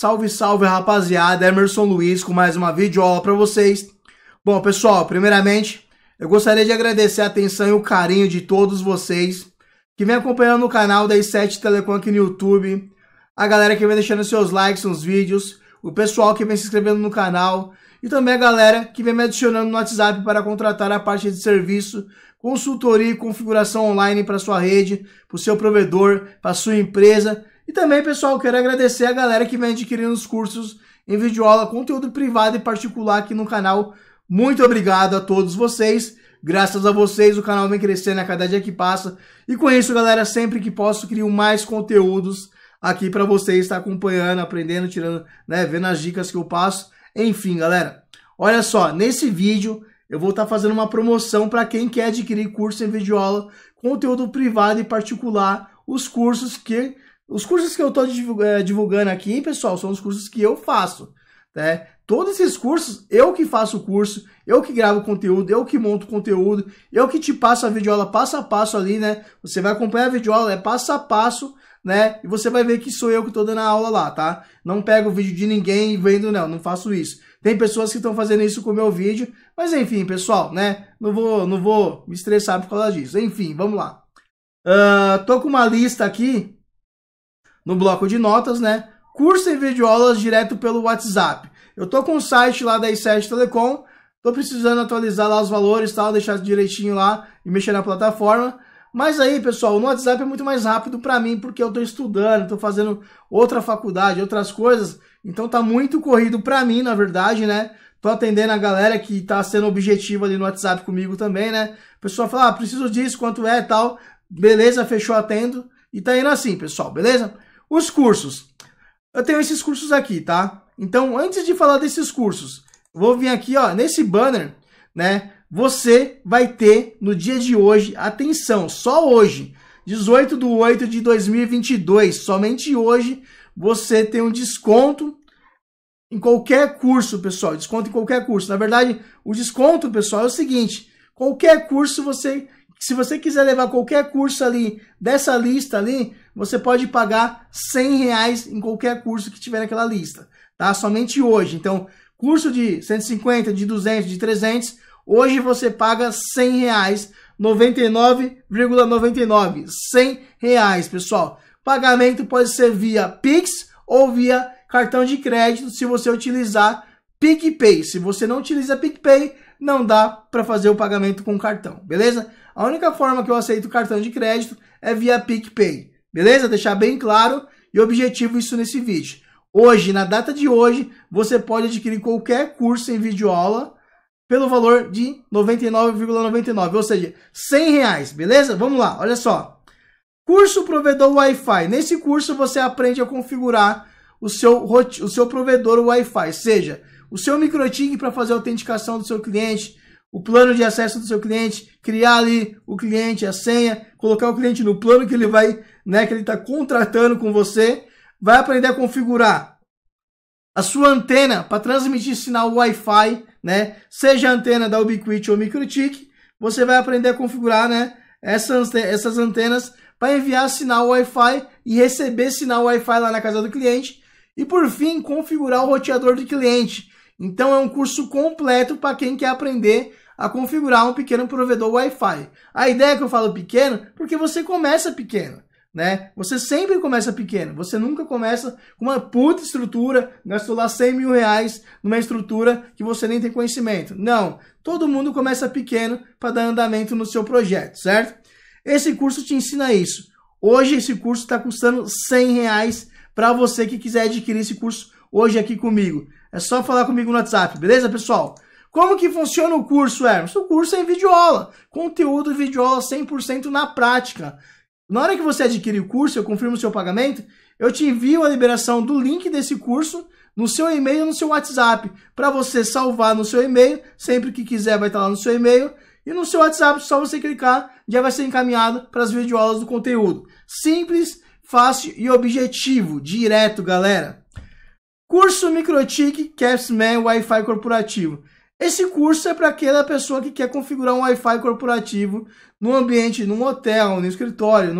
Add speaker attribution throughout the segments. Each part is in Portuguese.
Speaker 1: Salve, salve, rapaziada. Emerson Luiz com mais uma videoaula para vocês. Bom, pessoal, primeiramente, eu gostaria de agradecer a atenção e o carinho de todos vocês que vem acompanhando o canal da i7 Telecom aqui no YouTube, a galera que vem deixando seus likes nos vídeos, o pessoal que vem se inscrevendo no canal e também a galera que vem me adicionando no WhatsApp para contratar a parte de serviço, consultoria e configuração online para sua rede, para o seu provedor, para sua empresa e também, pessoal, quero agradecer a galera que vem adquirindo os cursos em videoaula, conteúdo privado e particular aqui no canal. Muito obrigado a todos vocês. Graças a vocês, o canal vem crescendo a cada dia que passa. E com isso, galera, sempre que posso, crio mais conteúdos aqui para vocês estar tá acompanhando, aprendendo, tirando, né, vendo as dicas que eu passo. Enfim, galera, olha só, nesse vídeo eu vou estar tá fazendo uma promoção para quem quer adquirir curso em videoaula, conteúdo privado e particular, os cursos que os cursos que eu estou eh, divulgando aqui, pessoal, são os cursos que eu faço. Né? Todos esses cursos, eu que faço o curso, eu que gravo conteúdo, eu que monto conteúdo, eu que te passo a videoaula passo a passo ali, né? Você vai acompanhar a videoaula, é passo a passo, né? E você vai ver que sou eu que estou dando a aula lá, tá? Não pego o vídeo de ninguém e vendo, não, não faço isso. Tem pessoas que estão fazendo isso com o meu vídeo, mas enfim, pessoal, né? Não vou, não vou me estressar por causa disso. Enfim, vamos lá. Uh, tô com uma lista aqui no bloco de notas, né? Curso em videoaulas direto pelo WhatsApp. Eu tô com o site lá da i7 Telecom, tô precisando atualizar lá os valores, tal, deixar direitinho lá e mexer na plataforma. Mas aí, pessoal, no WhatsApp é muito mais rápido para mim, porque eu tô estudando, tô fazendo outra faculdade, outras coisas. Então tá muito corrido para mim, na verdade, né? Tô atendendo a galera que tá sendo objetiva ali no WhatsApp comigo também, né? Pessoal, pessoa fala, ah, preciso disso, quanto é tal. Beleza, fechou, atendo. E tá indo assim, pessoal, beleza? Os cursos. Eu tenho esses cursos aqui, tá? Então, antes de falar desses cursos, vou vir aqui, ó, nesse banner, né? Você vai ter no dia de hoje, atenção, só hoje, 18 de 8 de 2022, somente hoje, você tem um desconto em qualquer curso, pessoal. Desconto em qualquer curso. Na verdade, o desconto, pessoal, é o seguinte: qualquer curso você se você quiser levar qualquer curso ali dessa lista ali, você pode pagar 100 reais em qualquer curso que tiver naquela lista, tá? Somente hoje. Então, curso de 150, de 200, de 300, hoje você paga 100 reais, 99,99, 100 reais, pessoal. Pagamento pode ser via Pix ou via cartão de crédito, se você utilizar PicPay. Se você não utiliza PicPay, não dá para fazer o pagamento com cartão, beleza? A única forma que eu aceito cartão de crédito é via PicPay. Beleza? Deixar bem claro e objetivo isso nesse vídeo. Hoje, na data de hoje, você pode adquirir qualquer curso em videoaula pelo valor de 99,99, ou seja, 100 reais, beleza? Vamos lá, olha só. Curso provedor Wi-Fi. Nesse curso você aprende a configurar o seu, o seu provedor Wi-Fi, seja o seu MicroTig para fazer a autenticação do seu cliente, o plano de acesso do seu cliente, criar ali o cliente, a senha, colocar o cliente no plano que ele vai, né, que ele está contratando com você, vai aprender a configurar a sua antena para transmitir sinal Wi-Fi, né, seja a antena da Ubiquiti ou Microtik, você vai aprender a configurar, né, essas, essas antenas para enviar sinal Wi-Fi e receber sinal Wi-Fi lá na casa do cliente. E por fim, configurar o roteador do cliente então é um curso completo para quem quer aprender a configurar um pequeno provedor Wi-Fi. A ideia é que eu falo pequeno, porque você começa pequeno. Né? Você sempre começa pequeno, você nunca começa com uma puta estrutura, gastou lá 100 mil reais numa estrutura que você nem tem conhecimento. Não, todo mundo começa pequeno para dar andamento no seu projeto, certo? Esse curso te ensina isso. Hoje esse curso está custando 100 reais para você que quiser adquirir esse curso hoje aqui comigo. É só falar comigo no WhatsApp, beleza, pessoal? Como que funciona o curso, Hermes? O curso é em videoaula, conteúdo videoaula 100% na prática. Na hora que você adquirir o curso, eu confirmo o seu pagamento, eu te envio a liberação do link desse curso no seu e-mail, no seu WhatsApp, para você salvar no seu e-mail, sempre que quiser vai estar lá no seu e-mail, e no seu WhatsApp, só você clicar, já vai ser encaminhado para as videoaulas do conteúdo. Simples, fácil e objetivo, direto, galera. Curso Microtik Capsman Wi-Fi corporativo. Esse curso é para aquela pessoa que quer configurar um Wi-Fi corporativo num ambiente, num hotel, no escritório,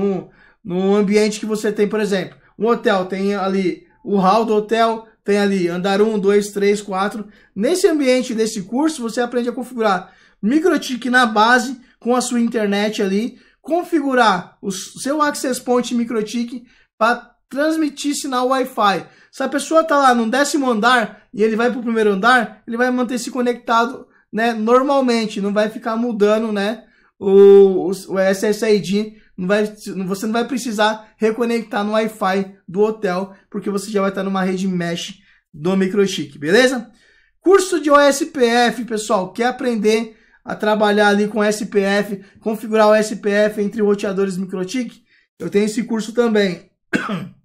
Speaker 1: num, ambiente que você tem, por exemplo, um hotel tem ali o hall do hotel, tem ali andar 1, 2, 3, 4. Nesse ambiente desse curso, você aprende a configurar MikroTik na base com a sua internet ali, configurar o seu access point MikroTik para transmitir sinal Wi-Fi. Se a pessoa está lá no décimo andar e ele vai para o primeiro andar, ele vai manter-se conectado né, normalmente, não vai ficar mudando né, o, o, SSID, não vai, você não vai precisar reconectar no Wi-Fi do hotel, porque você já vai estar numa rede mesh do microchip, beleza? Curso de OSPF, pessoal, quer aprender a trabalhar ali com SPF, configurar o SPF entre roteadores microchip? Eu tenho esse curso também.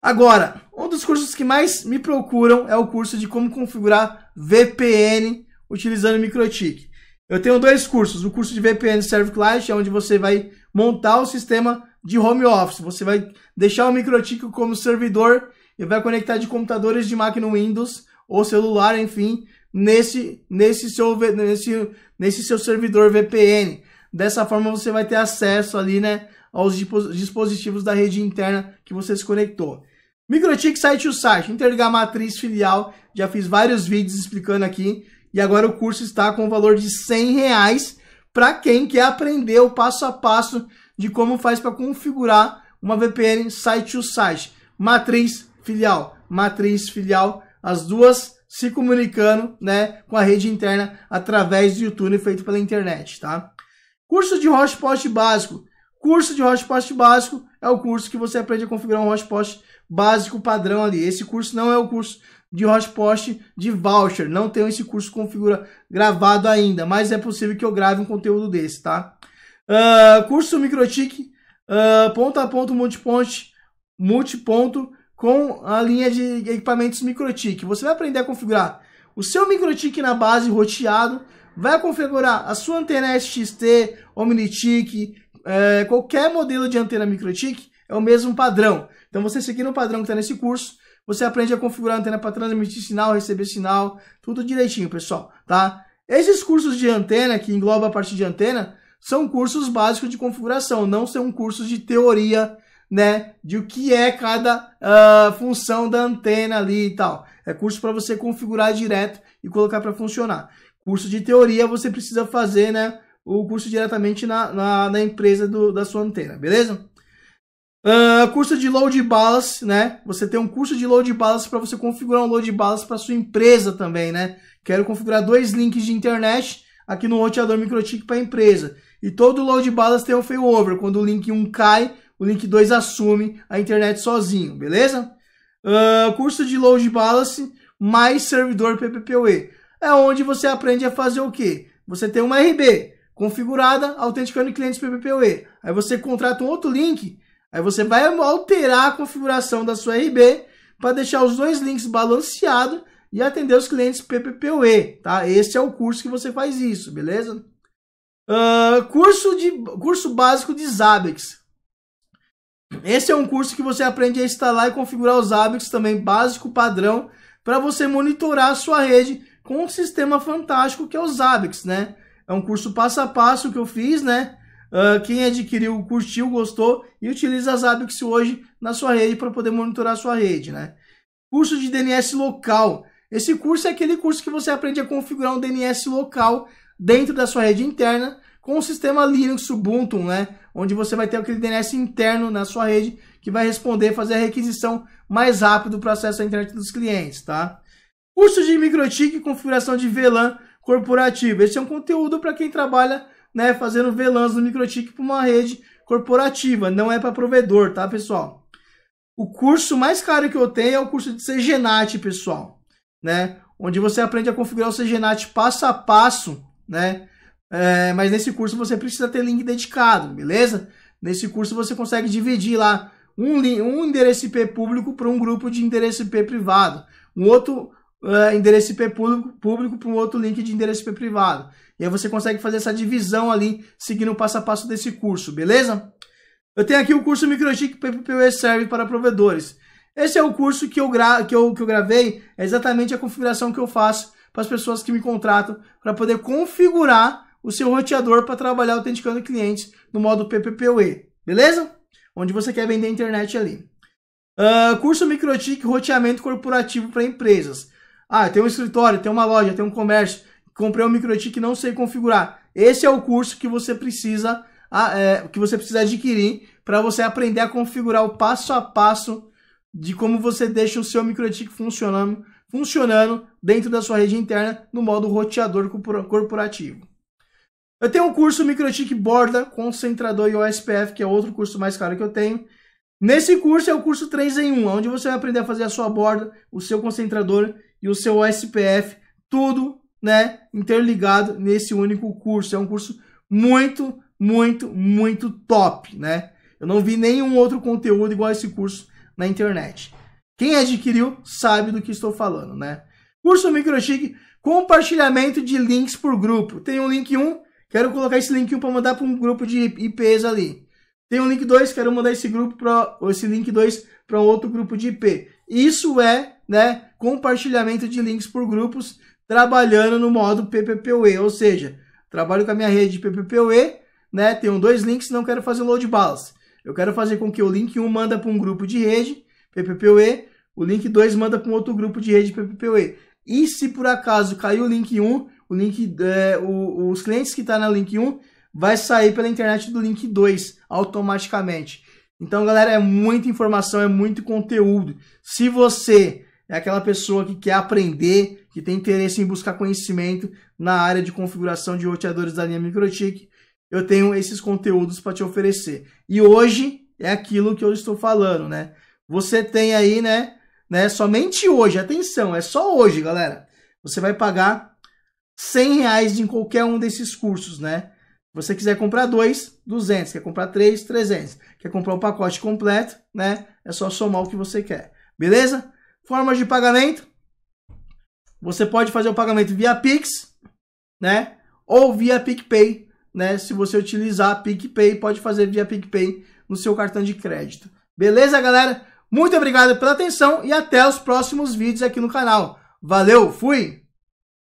Speaker 1: Agora, um dos cursos que mais me procuram é o curso de como configurar VPN utilizando MikroTik. Eu tenho dois cursos, o curso de VPN Server Client, é onde você vai montar o sistema de home office. Você vai deixar o MikroTik como servidor e vai conectar de computadores de máquina Windows ou celular, enfim, nesse, nesse, seu, nesse, nesse seu servidor VPN. Dessa forma você vai ter acesso ali, né, aos dispositivos da rede interna que você se conectou. Microtik site to site, interligar matriz filial, já fiz vários vídeos explicando aqui e agora o curso está com o valor de 100 reais para quem quer aprender o passo a passo de como faz para configurar uma VPN site to site, matriz filial, matriz filial, as duas se comunicando, né, com a rede interna através do YouTube feito pela internet, tá? Curso de host básico. Curso de host básico é o curso que você aprende a configurar um host básico padrão ali. Esse curso não é o curso de host de voucher. Não tenho esse curso configura gravado ainda, mas é possível que eu grave um conteúdo desse, tá? Uh, curso Microtik, uh, ah, ponto a ponto, multiponte, multiponto, com a linha de equipamentos Microtik. Você vai aprender a configurar o seu Microtik na base roteado, vai configurar a sua antena SXT, OmniTIC, é, qualquer modelo de antena MicroTIC, é o mesmo padrão. Então você seguindo o padrão que está nesse curso, você aprende a configurar a antena para transmitir sinal, receber sinal, tudo direitinho, pessoal, tá? Esses cursos de antena, que engloba a parte de antena, são cursos básicos de configuração, não são cursos de teoria, né, de o que é cada uh, função da antena ali e tal. É curso para você configurar direto e colocar para funcionar. Curso de teoria você precisa fazer, né? O curso diretamente na, na, na empresa do, da sua antena, beleza? Uh, curso de load balance, né? Você tem um curso de load balance para você configurar um load balance para sua empresa também, né? Quero configurar dois links de internet aqui no roteador microtik para a empresa. E todo load balance tem um failover. Quando o link 1 cai, o link 2 assume a internet sozinho, beleza? Uh, curso de load balance mais servidor PPPoE é onde você aprende a fazer o quê? Você tem uma RB configurada, autenticando clientes PPPoE. Aí você contrata um outro link, aí você vai alterar a configuração da sua RB para deixar os dois links balanceados e atender os clientes PPPoE, tá? Esse é o curso que você faz isso, beleza? Uh, curso, de, curso básico de Zabbix. Esse é um curso que você aprende a instalar e configurar os Zabbix também básico, padrão, para você monitorar a sua rede com um sistema fantástico que é o Zabbix, né? É um curso passo a passo que eu fiz, né? Uh, quem adquiriu, curtiu, gostou e utiliza a Zabbix hoje na sua rede para poder monitorar a sua rede, né? Curso de DNS local. Esse curso é aquele curso que você aprende a configurar um DNS local dentro da sua rede interna com o sistema Linux Ubuntu, né? Onde você vai ter aquele DNS interno na sua rede que vai responder, fazer a requisição mais rápido para acesso à internet dos clientes, tá? Curso de microtik e configuração de VLAN corporativa. Esse é um conteúdo para quem trabalha né, fazendo VLANs no microtik para uma rede corporativa, não é para provedor, tá, pessoal? O curso mais caro que eu tenho é o curso de CGNAT, pessoal, né? Onde você aprende a configurar o CGNAT passo a passo, né? É, mas nesse curso você precisa ter link dedicado, beleza? Nesse curso você consegue dividir lá um, um endereço IP público para um grupo de endereço IP privado, um outro uh, endereço IP público para um outro link de endereço IP privado. E aí você consegue fazer essa divisão ali, seguindo o passo a passo desse curso, beleza? Eu tenho aqui o curso Microchip PPPoE Serve para provedores. Esse é o curso que eu, gra que eu, que eu gravei, é exatamente a configuração que eu faço para as pessoas que me contratam, para poder configurar o seu roteador para trabalhar autenticando clientes no modo PPPoE, beleza? Onde você quer vender a internet ali. Uh, curso Microtik Roteamento Corporativo para Empresas. Ah, tem um escritório, tem uma loja, tem um comércio, comprei um microchip que não sei configurar. Esse é o curso que você precisa, ah, é, que você precisa adquirir para você aprender a configurar o passo a passo de como você deixa o seu microchip funcionando, funcionando dentro da sua rede interna no modo roteador corporativo. Eu tenho um curso Microchip Borda, Concentrador e OSPF, que é outro curso mais caro que eu tenho. Nesse curso é o curso 3 em 1, onde você vai aprender a fazer a sua borda, o seu concentrador e o seu SPF, tudo, né, interligado nesse único curso. É um curso muito, muito, muito top, né? Eu não vi nenhum outro conteúdo igual a esse curso na internet. Quem adquiriu sabe do que estou falando, né? Curso Microchic, compartilhamento de links por grupo. Tem um link 1, quero colocar esse link 1 para mandar para um grupo de IPs ali. Tem um link 2, quero mandar esse grupo para esse link 2 para outro grupo de IP. Isso é né, compartilhamento de links por grupos, trabalhando no modo PPPoE, ou seja, trabalho com a minha rede PPPoE, né, tenho dois links, não quero fazer load balance. Eu quero fazer com que o link 1 manda para um grupo de rede PPPoE, o link 2 manda para um outro grupo de rede PPPoE. E se por acaso caiu o link 1, o link, é, o, os clientes que estão tá na link 1 vai sair pela internet do link 2 automaticamente. Então, galera, é muita informação, é muito conteúdo. Se você é aquela pessoa que quer aprender, que tem interesse em buscar conhecimento na área de configuração de roteadores da linha Microtik, Eu tenho esses conteúdos para te oferecer. E hoje é aquilo que eu estou falando, né? Você tem aí, né, né, somente hoje, atenção, é só hoje, galera. Você vai pagar 100 reais em qualquer um desses cursos, né? você quiser comprar dois, 200. Quer comprar três, 300. Quer comprar o um pacote completo, né? É só somar o que você quer. Beleza? Formas de pagamento. Você pode fazer o pagamento via Pix, né? Ou via PicPay, né? Se você utilizar PicPay, pode fazer via PicPay no seu cartão de crédito. Beleza, galera? Muito obrigado pela atenção e até os próximos vídeos aqui no canal. Valeu, fui!